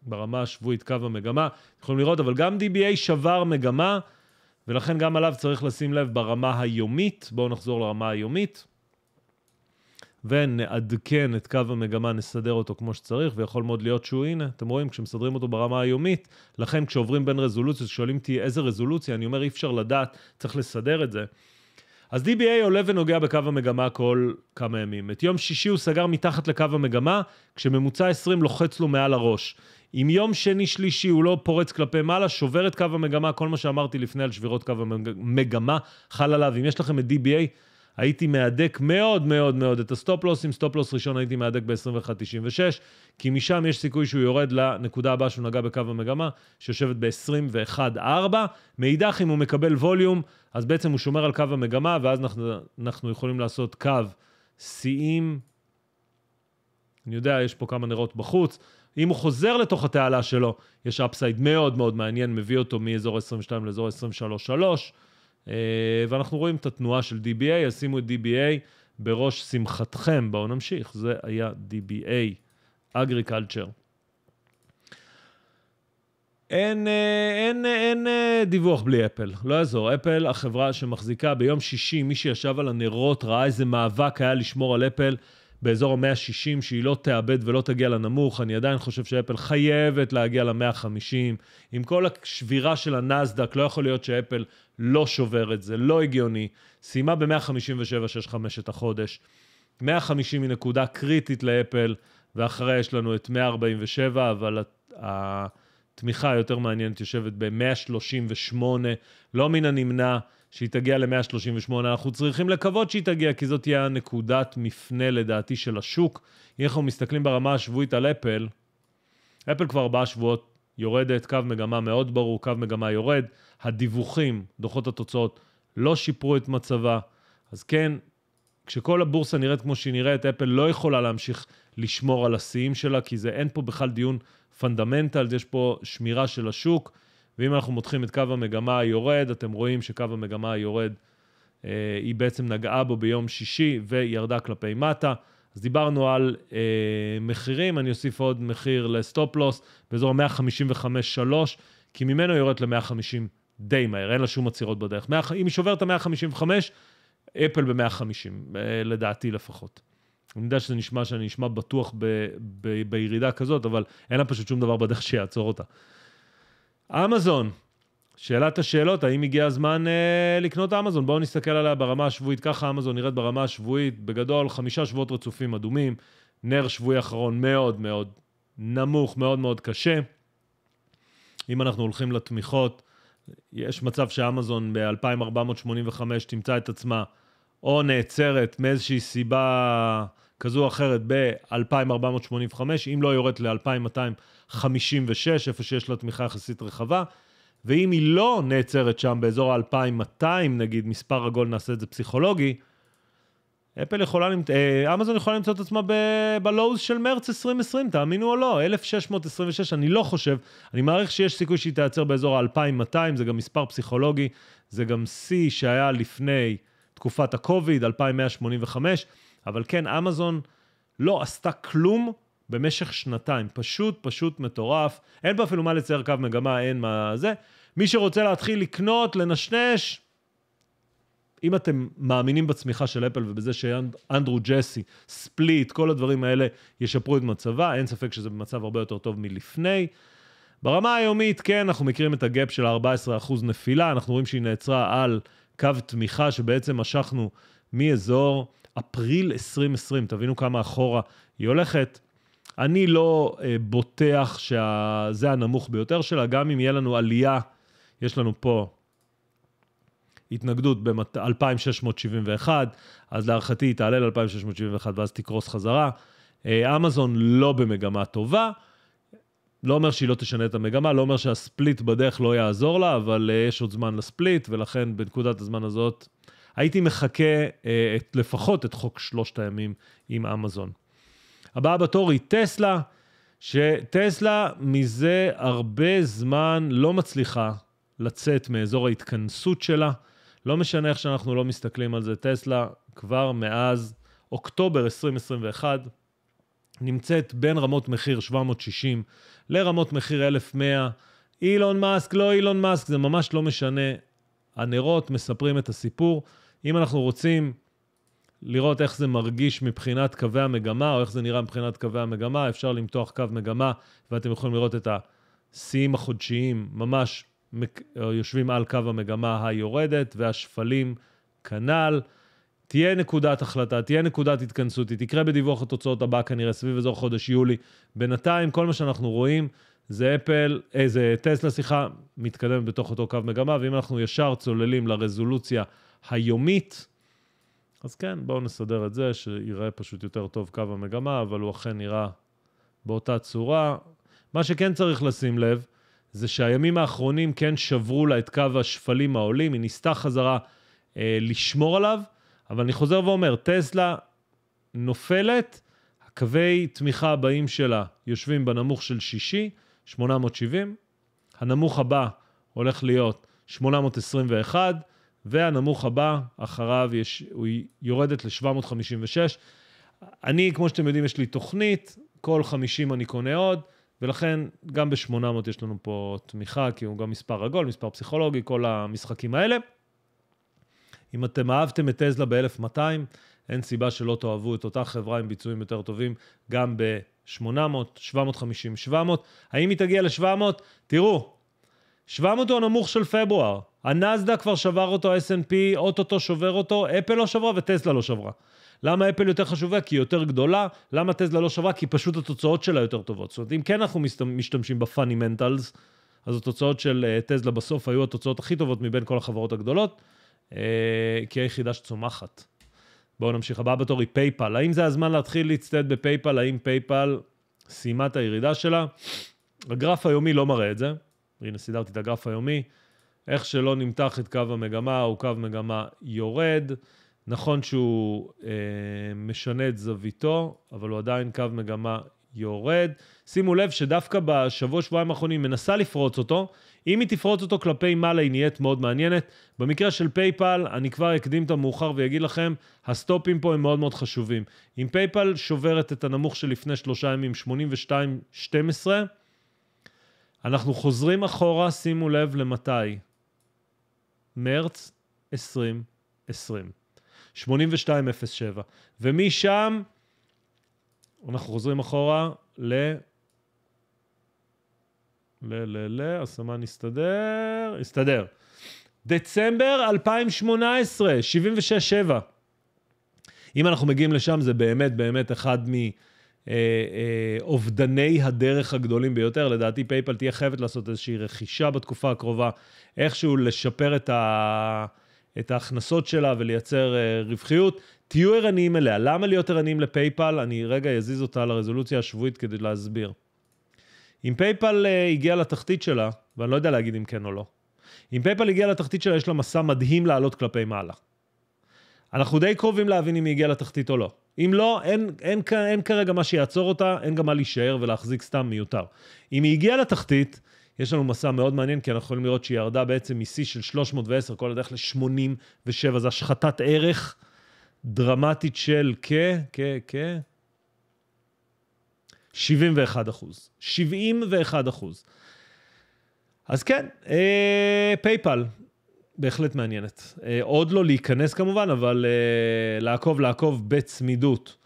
ברמה השבועית קו המגמה, יכולים לראות, אבל גם DBA שבר מגמה, ולכן גם עליו צריך לשים לב ברמה היומית. בואו נחזור לרמה היומית. ונעדכן את קו המגמה, נסדר אותו כמו שצריך, ויכול מאוד להיות שהוא, הנה, אתם רואים, כשמסדרים אותו ברמה היומית, לכן כשעוברים בין רזולוציות, שואלים אותי איזה רזולוציה, אני אומר, אי אפשר לדעת, צריך לסדר את זה. אז DBA עולה ונוגע בקו המגמה כל כמה ימים. את יום שישי הוא סגר מתחת לקו המגמה, כשממוצע 20 לוחץ לו מעל הראש. אם יום שני-שלישי הוא לא פורץ כלפי מעלה, שובר את קו המגמה, כל מה שאמרתי לפני על שבירות קו המגמה חל עליו. אם יש לכם את DBA, הייתי מהדק מאוד מאוד מאוד את הסטופלוס, עם סטופלוס ראשון הייתי מהדק ב-21.96, כי משם יש סיכוי שהוא יורד לנקודה הבאה שהוא נגע בקו המגמה, שיושבת ב-21.4. מאידך, אם הוא מקבל ווליום, אז בעצם הוא שומר על קו המגמה, ואז אנחנו, אנחנו יכולים לעשות קו שיאים. אני יודע, יש פה כמה נרות בחוץ. אם הוא חוזר לתוך התעלה שלו, יש אפסייד מאוד מאוד מעניין, מביא אותו מאזור 22 לאזור 23.3. אה, ואנחנו רואים את התנועה של DBA, אז שימו את DBA בראש שמחתכם, בואו נמשיך, זה היה DBA, אגריקלצ'ר. אה, אין, אין, אין, אה, אין דיווח בלי אפל, לא יעזור. אפל, החברה שמחזיקה ביום שישי, מי שישב על הנרות ראה איזה מאבק היה לשמור על אפל. באזור ה-160, שהיא לא תאבד ולא תגיע לנמוך. אני עדיין חושב שאפל חייבת להגיע ל-150. עם כל השבירה של הנסדק, לא יכול להיות שאפל לא שוברת, זה לא הגיוני. סיימה ב-157.65 את החודש. 150 היא נקודה קריטית לאפל, ואחריה יש לנו את 147, אבל התמיכה היותר מעניינת יושבת ב-138. לא מן הנמנע שהיא תגיע ל-138, אנחנו צריכים לקוות שהיא תגיע, כי זאת תהיה הנקודת מפנה לדעתי של השוק. אם אנחנו מסתכלים ברמה השבועית על אפל, אפל כבר ארבעה שבועות יורדת, קו מגמה מאוד ברור, קו מגמה יורד. הדיווחים, דוחות התוצאות, לא שיפרו את מצבה. אז כן, כשכל הבורסה נראית כמו שהיא נראית, אפל לא יכולה להמשיך לשמור על השיאים שלה, כי זה אין פה בכלל דיון פונדמנטל, יש פה שמירה של השוק. ואם אנחנו מותחים את קו המגמה היורד, אתם רואים שקו המגמה היורד, אה, היא בעצם נגעה בו ביום שישי וירדה כלפי מטה. אז דיברנו על אה, מחירים, אני אוסיף עוד מחיר לסטופ-לוס באזור ה 155.3, כי ממנו יורדת ל-150 די מהר, אין לה שום עצירות בדרך. 100, אם היא שוברת את ה-155, אפל ב-150, אה, לדעתי לפחות. אני יודע שזה נשמע שאני נשמע בטוח ב, ב, בירידה כזאת, אבל אין לה פשוט שום דבר בדרך שיעצור אותה. אמזון, שאלת השאלות, האם הגיע הזמן אה, לקנות אמזון? בואו נסתכל עליה ברמה השבועית. ככה אמזון נראית ברמה השבועית, בגדול חמישה שבועות רצופים אדומים, נר שבועי אחרון מאוד מאוד נמוך, מאוד מאוד קשה. אם אנחנו הולכים לתמיכות, יש מצב שאמזון ב-2485 תמצא את עצמה או נעצרת מאיזושהי סיבה... כזו או אחרת ב-2,485, אם לא יורדת ל-2,256, איפה שיש לה תמיכה יחסית רחבה, ואם היא לא נעצרת שם באזור ה-2,200, נגיד, מספר עגול, נעשה את זה פסיכולוגי, אפל יכולה, אה, אמזון יכולה למצוא את עצמה בלואוז של מרץ 2020, תאמינו או לא, 1,626, אני לא חושב, אני מעריך שיש סיכוי שהיא תיעצר באזור ה-2,200, זה גם מספר פסיכולוגי, זה גם שיא שהיה לפני תקופת ה-COVID, 2,185. אבל כן, אמזון לא עשתה כלום במשך שנתיים. פשוט, פשוט מטורף. אין פה אפילו מה לצייר קו מגמה, אין מה זה. מי שרוצה להתחיל לקנות, לנשנש, אם אתם מאמינים בצמיחה של אפל ובזה שאנדרו ג'סי, ספליט, כל הדברים האלה ישפרו את מצבה, אין ספק שזה במצב הרבה יותר טוב מלפני. ברמה היומית, כן, אנחנו מכירים את הגאפ של ה-14% נפילה, אנחנו רואים שהיא נעצרה על קו תמיכה שבעצם משכנו מאזור אפריל 2020, תבינו כמה אחורה היא הולכת. אני לא אה, בוטח שזה הנמוך ביותר שלה, גם אם יהיה לנו עלייה, יש לנו פה התנגדות ב-2671, אז להערכתי היא תעלה ל-2671 ואז תקרוס חזרה. אה, אמזון לא במגמה טובה, לא אומר שהיא לא תשנה את המגמה, לא אומר שהספליט בדרך לא יעזור לה, אבל אה, יש עוד זמן לספליט, ולכן בנקודת הזמן הזאת הייתי מחכה אה, את, לפחות את חוק שלושת הימים עם אמזון. הבאה בתור היא טסלה, שטסלה מזה הרבה זמן לא מצליחה לצאת מאזור ההתכנסות שלה. לא משנה איך שאנחנו לא מסתכלים על זה, טסלה כבר מאז אוקטובר 2021 נמצאת בין רמות מחיר 760 לרמות מחיר 1100. אילון מאסק, לא אילון מאסק, זה ממש לא משנה. הנרות מספרים את הסיפור. אם אנחנו רוצים לראות איך זה מרגיש מבחינת קווי המגמה, או איך זה נראה מבחינת קווי המגמה, אפשר למתוח קו מגמה, ואתם יכולים לראות את השיאים החודשיים ממש אה, יושבים על קו המגמה היורדת, והשפלים כנ"ל. תהיה נקודת החלטה, תהיה נקודת התכנסות, היא תקרה בדיווח התוצאות הבא כנראה סביב אזור חודש יולי. בינתיים, כל מה שאנחנו רואים זה אפל, איזה אה, טסלה, סליחה, מתקדמת בתוך אותו קו מגמה, ואם אנחנו ישר צוללים לרזולוציה היומית, אז כן, בואו נסדר את זה, שיראה פשוט יותר טוב קו המגמה, אבל הוא אכן נראה באותה צורה. מה שכן צריך לשים לב, זה שהימים האחרונים כן שברו לה את קו השפלים העולים, היא ניסתה חזרה אה, לשמור עליו, אבל אני חוזר ואומר, טסלה נופלת, קווי תמיכה הבאים שלה יושבים בנמוך של שישי, 870, הנמוך הבא הולך להיות 821, והנמוך הבא, אחריו יש, הוא יורדת ל-756. אני, כמו שאתם יודעים, יש לי תוכנית, כל 50 אני קונה עוד, ולכן גם ב-800 יש לנו פה תמיכה, כי הוא גם מספר עגול, מספר פסיכולוגי, כל המשחקים האלה. אם אתם אהבתם את טזלה ב-1200, אין סיבה שלא תאהבו את אותה חברה עם ביצועים יותר טובים גם ב-800, 750, 700. האם היא תגיע ל-700? תראו, 700 הוא הנמוך של פברואר. הנסדק כבר שבר אותו, S&P אוטוטו שובר אותו, אפל לא שברה וטסלה לא שברה. למה אפל יותר חשובה? כי היא יותר גדולה. למה טסלה לא שברה? כי פשוט התוצאות שלה יותר טובות. זאת אומרת, אם כן אנחנו משתמשים בפאנימנטלס, אז התוצאות של אה, טסלה בסוף היו התוצאות הכי טובות מבין כל החברות הגדולות, אה, כי היא היחידה שצומחת. בואו נמשיך, הבא בתור היא פייפל. האם זה הזמן להתחיל להצטייד בפייפל? האם פייפל סיימה את הירידה שלה? הגרף היומי לא מראה את זה. הנה, סידרתי את הגרף היומי. איך שלא נמתח את קו המגמה, הוא קו מגמה יורד. נכון שהוא אה, משנה את זוויתו, אבל הוא עדיין קו מגמה יורד. שימו לב שדווקא בשבוע-שבועיים האחרונים מנסה לפרוץ אותו, אם היא תפרוץ אותו כלפי מעלה, היא נהיית מאוד מעניינת. במקרה של פייפל, אני כבר אקדים את המאוחר ואגיד לכם, הסטופים פה הם מאוד מאוד חשובים. אם פייפל שוברת את הנמוך שלפני שלושה ימים, 82-12, אנחנו חוזרים אחורה, שימו לב למתי. מרץ 2020. 82-07. ומשם, אנחנו חוזרים אחורה ל... ל, ל, ל, הסמן הסתדר, הסתדר. דצמבר 2018, 76-7. אם אנחנו מגיעים לשם, זה באמת באמת אחד מאובדני אה, אה, הדרך הגדולים ביותר. לדעתי פייפל תהיה חייבת לעשות איזושהי רכישה בתקופה הקרובה, איכשהו לשפר את, ה... את ההכנסות שלה ולייצר אה, רווחיות. תהיו ערניים אליה. למה להיות ערניים לפייפל? אני רגע אזיז אותה לרזולוציה השבועית כדי להסביר. אם פייפל אה, הגיע לתחתית שלה, ואני לא יודע להגיד אם כן או לא, אם פייפל הגיע לתחתית שלה, יש לה מסע מדהים לעלות כלפי מעלה. אנחנו די קרובים להבין אם היא הגיעה לתחתית או לא. אם לא, אין, אין, אין, אין כרגע מה שיעצור אותה, אין גם מה להישאר ולהחזיק סתם מיותר. אם היא הגיעה לתחתית, יש לנו מסע מאוד מעניין, כי אנחנו יכולים לראות שהיא ירדה בעצם משיא של 310 כל הדרך ל-87, זו השחתת ערך דרמטית של כ... כ... כ... 71 אחוז. 71 אחוז. אז כן, אה, פייפל, בהחלט מעניינת. אה, עוד לא להיכנס כמובן, אבל אה, לעקוב, לעקוב בצמידות.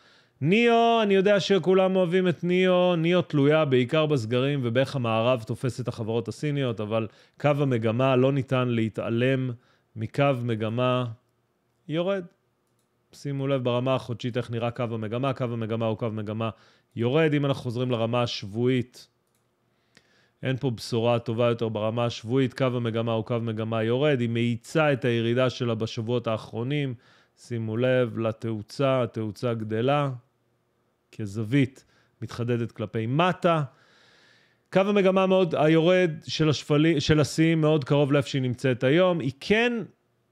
ניאו, אני יודע שכולם אוהבים את ניאו, ניאו תלויה בעיקר בסגרים ובאיך המערב תופס את החברות הסיניות, אבל קו המגמה לא ניתן להתעלם מקו מגמה יורד. שימו לב ברמה החודשית איך נראה קו המגמה, קו המגמה הוא קו מגמה יורד. אם אנחנו חוזרים לרמה השבועית, אין פה בשורה טובה יותר ברמה השבועית, קו המגמה הוא קו מגמה יורד, היא מאיצה את הירידה שלה בשבועות האחרונים, שימו לב לתאוצה, התאוצה גדלה כזווית מתחדדת כלפי מטה. קו המגמה מאוד, היורד של, השפלי, של השיאים מאוד קרוב לאיפה שהיא נמצאת היום. היא כן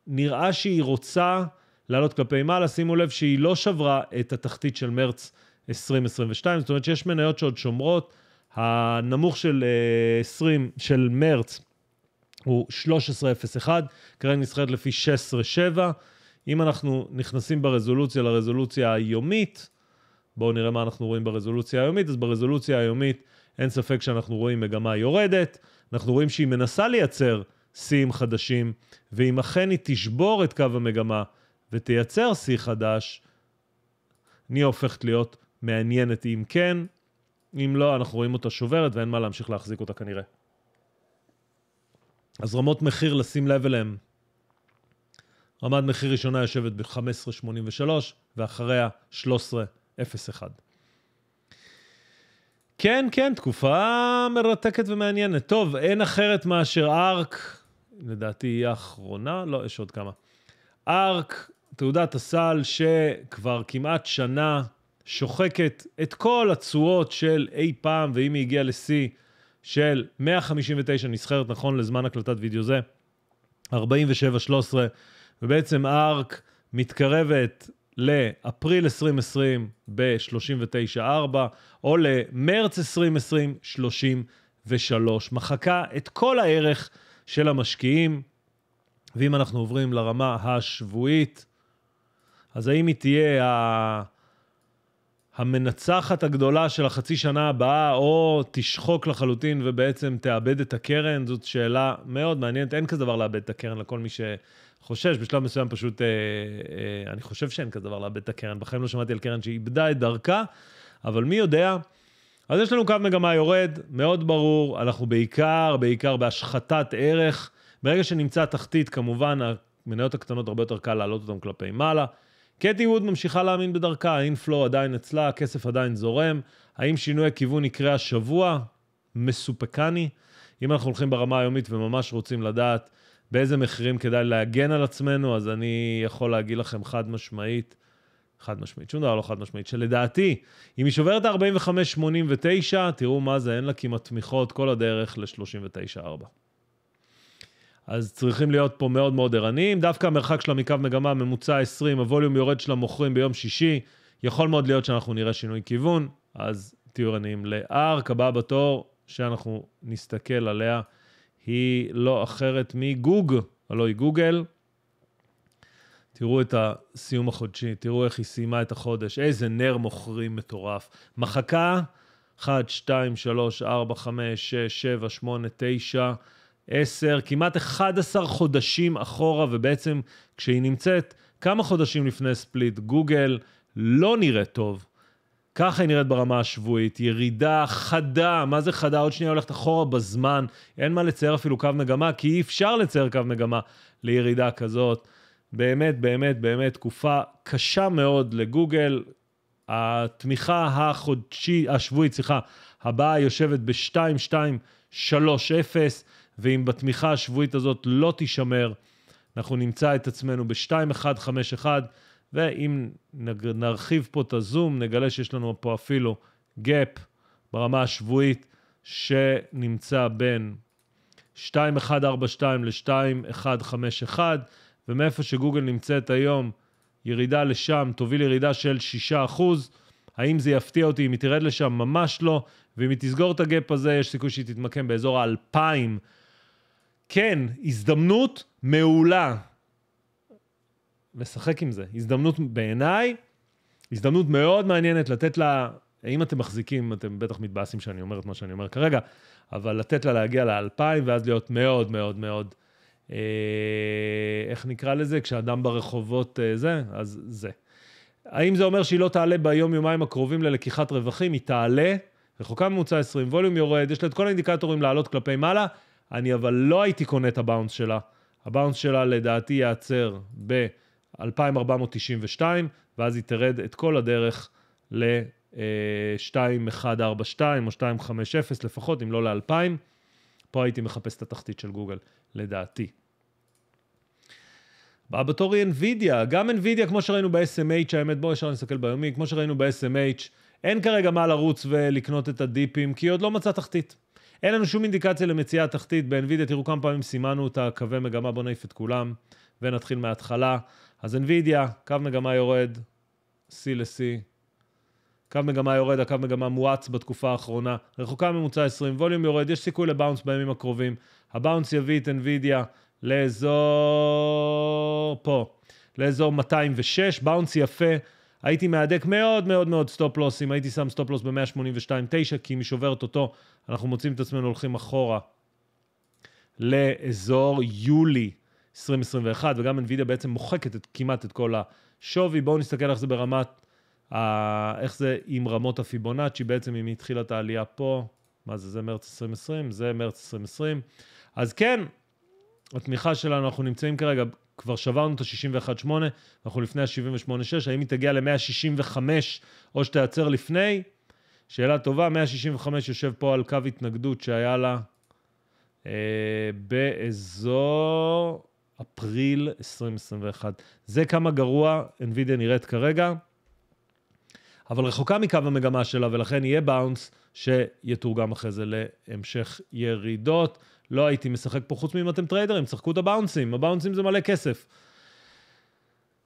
נראה שהיא רוצה לעלות כלפי מעלה, שימו לב שהיא לא שברה את התחתית של מרץ 2022, זאת אומרת שיש מניות שעוד שומרות, הנמוך של 20, אה, של מרץ, הוא 13.01, כרגע נסחרת לפי 16.7. אם אנחנו נכנסים ברזולוציה לרזולוציה היומית, בואו נראה מה אנחנו רואים ברזולוציה היומית. אז ברזולוציה היומית אין ספק שאנחנו רואים מגמה יורדת, אנחנו רואים שהיא מנסה לייצר שיאים חדשים, ואם אכן היא תשבור את קו המגמה ותייצר שיא חדש, ניה הופכת להיות מעניינת אם כן, אם לא, אנחנו רואים אותה שוברת ואין מה להמשיך להחזיק אותה כנראה. אז רמות מחיר, לשים לב אליהן. רמת מחיר ראשונה יושבת ב-15.83 ואחריה 13.01. כן, כן, תקופה מרתקת ומעניינת. טוב, אין אחרת מאשר ארק, לדעתי היא האחרונה, לא, יש עוד כמה. ארק, תעודת הסל שכבר כמעט שנה שוחקת את כל התשואות של אי פעם, ואם היא הגיעה לשיא של 159 נסחרת נכון לזמן הקלטת וידאו זה, 47-13, ובעצם ארק מתקרבת לאפריל 2020 ב 39 4 או למרץ 2020, 33. מחקה את כל הערך של המשקיעים, ואם אנחנו עוברים לרמה השבועית, אז האם היא תהיה ה... המנצחת הגדולה של החצי שנה הבאה, או תשחוק לחלוטין ובעצם תאבד את הקרן, זאת שאלה מאוד מעניינת. אין כזה דבר לאבד את הקרן לכל מי שחושש. בשלב מסוים פשוט, אה, אה, אני חושב שאין כזה דבר לאבד את הקרן. בחיים לא שמעתי על קרן שאיבדה את דרכה, אבל מי יודע. אז יש לנו קו מגמה יורד, מאוד ברור. אנחנו בעיקר, בעיקר בהשחתת ערך. ברגע שנמצא תחתית, כמובן, המניות הקטנות הרבה יותר קל להעלות אותן כלפי מעלה. קטי ווד ממשיכה להאמין בדרכה, האינפלו עדיין אצלה, הכסף עדיין זורם. האם שינוי הכיוון יקרה השבוע? מסופקני. אם אנחנו הולכים ברמה היומית וממש רוצים לדעת באיזה מחירים כדאי להגן על עצמנו, אז אני יכול להגיד לכם חד משמעית, חד משמעית, שום דבר לא חד משמעית, שלדעתי, אם היא שוברת 45-89, תראו מה זה, אין לה כמעט תמיכות כל הדרך ל-39-4. אז צריכים להיות פה מאוד מאוד ערניים. דווקא המרחק שלה מקו מגמה ממוצע 20, הווליום יורד של המוכרים ביום שישי, יכול מאוד להיות שאנחנו נראה שינוי כיוון, אז תהיו ערניים. לארק הבאה בתור, שאנחנו נסתכל עליה, היא לא אחרת מגוג, הלא היא גוגל. תראו את הסיום החודשי, תראו איך היא סיימה את החודש, איזה נר מוכרים מטורף. מחקה 1, 2, 3, 4, 5, 6, 7, 8, 9. עשר, כמעט 11 חודשים אחורה, ובעצם כשהיא נמצאת כמה חודשים לפני ספליט, גוגל לא נראית טוב. ככה היא נראית ברמה השבועית, ירידה חדה, מה זה חדה? עוד שנייה הולכת אחורה בזמן, אין מה לצייר אפילו קו מגמה, כי אי אפשר לצייר קו מגמה לירידה כזאת. באמת, באמת, באמת, תקופה קשה מאוד לגוגל. התמיכה החודשית, השבועית, סליחה, הבאה יושבת ב-2230. ואם בתמיכה השבועית הזאת לא תישמר, אנחנו נמצא את עצמנו ב-2151, ואם נרחיב פה את הזום, נגלה שיש לנו פה אפילו gap ברמה השבועית, שנמצא בין 2142 ל-2151, ומאיפה שגוגל נמצאת היום, ירידה לשם תוביל ירידה של 6%. האם זה יפתיע אותי אם היא תרד לשם? ממש לא. ואם היא תסגור את הגאפ הזה, יש סיכוי שהיא תתמקם באזור ה-2000 כן, הזדמנות מעולה. לשחק עם זה. הזדמנות בעיניי, הזדמנות מאוד מעניינת לתת לה, אם אתם מחזיקים, אתם בטח מתבאסים שאני אומר את מה שאני אומר כרגע, אבל לתת לה להגיע לאלפיים ואז להיות מאוד מאוד מאוד, אה, איך נקרא לזה? כשאדם ברחובות אה, זה, אז זה. האם זה אומר שהיא לא תעלה ביום-יומיים הקרובים ללקיחת רווחים? היא תעלה, רחוקה ממוצע 20, ווליום יורד, יש לה את כל האינדיקטורים לעלות כלפי מעלה, אני אבל לא הייתי קונה את הבאונס שלה. הבאונס שלה לדעתי ייעצר ב-2492, ואז היא תרד את כל הדרך ל-2142 אה, או 250 לפחות, אם לא ל-2000. פה הייתי מחפש את התחתית של גוגל, לדעתי. בא בתור היא NVIDIA, גם NVIDIA כמו שראינו ב-SMH, האמת בואו ישר נסתכל ביומי, כמו שראינו ב-SMH, אין כרגע מה לרוץ ולקנות את הדיפים, כי היא עוד לא מצאה תחתית. אין לנו שום אינדיקציה למציאה התחתית באנווידיה, תראו כמה פעמים סימנו אותה, קווי מגמה, בואו נעיף את כולם ונתחיל מההתחלה. אז אנווידיה, קו מגמה יורד, C ל-C. קו מגמה יורד, הקו מגמה מואץ בתקופה האחרונה. רחוקה ממוצע 20, ווליום יורד, יש סיכוי לבאונס בימים הקרובים. הבאונס יביא את NVIDIA לאזור פה, לאזור 206, באונס יפה הייתי מהדק מאוד מאוד מאוד סטופ אם הייתי שם סטופ לוס ב-182.9, כי אם היא שוברת אותו, אנחנו מוצאים את עצמנו הולכים אחורה לאזור יולי 2021, וגם NVIDIA בעצם מוחקת את, כמעט את כל השווי. בואו נסתכל איך זה ברמת, אה, איך זה עם רמות הפיבונאצ'י, בעצם אם היא התחילה את העלייה פה, מה זה, זה מרץ 2020? זה מרץ 2020. אז כן, התמיכה שלנו, אנחנו נמצאים כרגע כבר שברנו את ה-61.8, אנחנו לפני ה-78.6, האם היא תגיע ל-165 או שתיעצר לפני? שאלה טובה, 165 יושב פה על קו התנגדות שהיה לה אה, באזור אפריל 2021. זה כמה גרוע NVIDIA נראית כרגע, אבל רחוקה מקו המגמה שלה, ולכן יהיה באונס שיתורגם אחרי זה להמשך ירידות. לא הייתי משחק פה, חוץ מאם אתם טריידרים, תשחקו את הבאונסים, הבאונסים זה מלא כסף.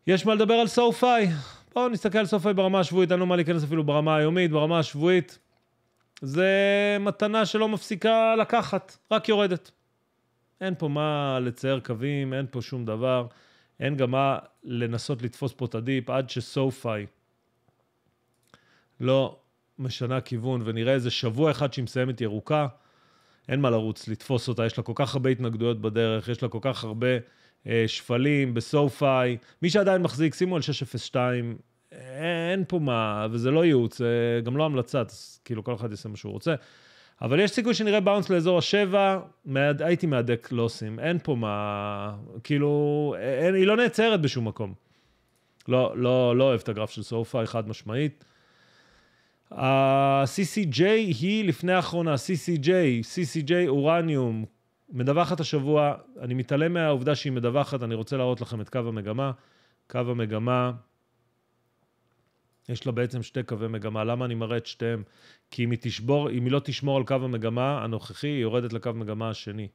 יש מה לדבר על סופאי. בואו נסתכל על סופאי ברמה השבועית, אין לו מה להיכנס אפילו ברמה היומית, ברמה השבועית. זה מתנה שלא מפסיקה לקחת, רק יורדת. אין פה מה לצייר קווים, אין פה שום דבר. אין גם מה לנסות לתפוס פה את הדיפ עד שסופאי לא משנה כיוון, ונראה איזה שבוע אחד שהיא מסיימת ירוקה. אין מה לרוץ, לתפוס אותה, יש לה כל כך הרבה התנגדויות בדרך, יש לה כל כך הרבה אה, שפלים בסופאי. מי שעדיין מחזיק, שימו על 602, אה, אין פה מה, וזה לא ייעוץ, אה, גם לא המלצה, אז כאילו כל אחד יעשה מה שהוא רוצה. אבל יש סיכוי שנראה באונס לאזור השבע, מעד, הייתי מהדק לוסים, לא אין פה מה, כאילו, אין, אה, אה, היא לא נעצרת בשום מקום. לא, לא, לא אוהב את הגרף של סופאי, חד משמעית. ה-CCJ היא לפני האחרונה, CCJ, CCJ אורניום, מדווחת השבוע, אני מתעלם מהעובדה שהיא מדווחת, אני רוצה להראות לכם את קו המגמה. קו המגמה, יש לה בעצם שתי קווי מגמה. למה אני מראה את שתיהם? כי אם היא, תשבור, אם היא לא תשמור על קו המגמה הנוכחי, היא יורדת לקו מגמה השני.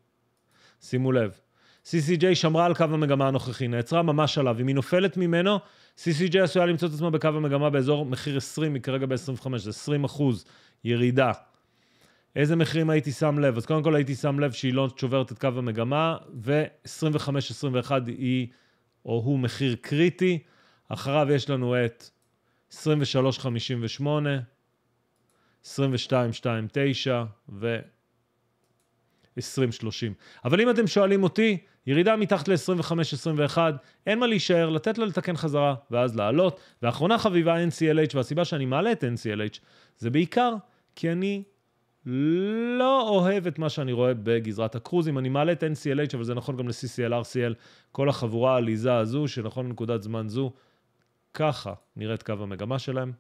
שימו לב, CCJ שמרה על קו המגמה הנוכחי, נעצרה ממש עליו. אם היא נופלת ממנו, CCJ עשויה למצוא את עצמה בקו המגמה באזור מחיר 20, היא כרגע ב-25, זה 20 אחוז ירידה. איזה מחירים הייתי שם לב? אז קודם כל הייתי שם לב שהיא לא שוברת את קו המגמה, ו-25-21 היא או הוא מחיר קריטי. אחריו יש לנו את 23.58, 22.29 ו-20.30. אבל אם אתם שואלים אותי, ירידה מתחת ל-25-21, אין מה להישאר, לתת לה לתקן חזרה, ואז לעלות. ואחרונה חביבה, NCLH, והסיבה שאני מעלה את NCLH, זה בעיקר כי אני לא אוהב את מה שאני רואה בגזרת הקרוזים. אני מעלה את NCLH, אבל זה נכון גם ל-CCL, RCL, כל החבורה העליזה הזו, שנכון לנקודת זמן זו, ככה נראית קו המגמה שלהם,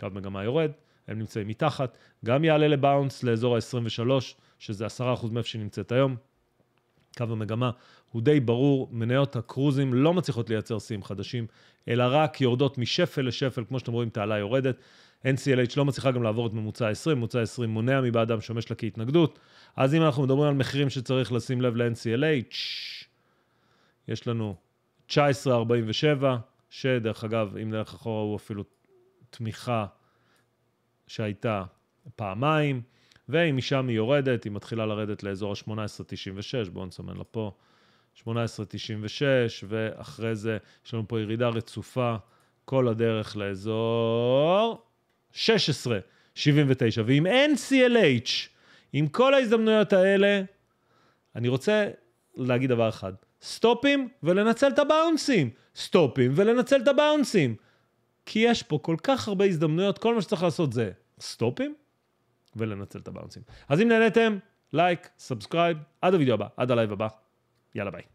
קו מגמה יורד, הם נמצאים מתחת, גם יעלה לבאונס לאזור ה-23, שזה 10% מאיפה שהיא נמצאת היום. קו המגמה הוא די ברור, מניות הקרוזים לא מצליחות לייצר שיאים חדשים, אלא רק יורדות משפל לשפל, כמו שאתם רואים, תעלה יורדת. NCLH לא מצליחה גם לעבור את ממוצע ה 20, ממוצע ה 20 מונע מבעדה, משמש לה כהתנגדות. אז אם אנחנו מדברים על מחירים שצריך לשים לב ל-NCLH, יש לנו 19.47, שדרך אגב, אם נלך אחורה, הוא אפילו תמיכה שהייתה פעמיים, ואם משם היא יורדת, היא מתחילה לרדת לאזור ה-18.96, בואו נסמן לה פה. 18.96, ואחרי זה יש לנו פה ירידה רצופה כל הדרך לאזור 16.79. ואם אין CLH, עם כל ההזדמנויות האלה, אני רוצה להגיד דבר אחד, סטופים ולנצל את הבאונסים, סטופים ולנצל את הבאונסים. כי יש פה כל כך הרבה הזדמנויות, כל מה שצריך לעשות זה סטופים ולנצל את הבאונסים. אז אם נהניתם, לייק, סאבסקרייב, עד הוידאו הבא, עד הלייב הבא. Yalla bye.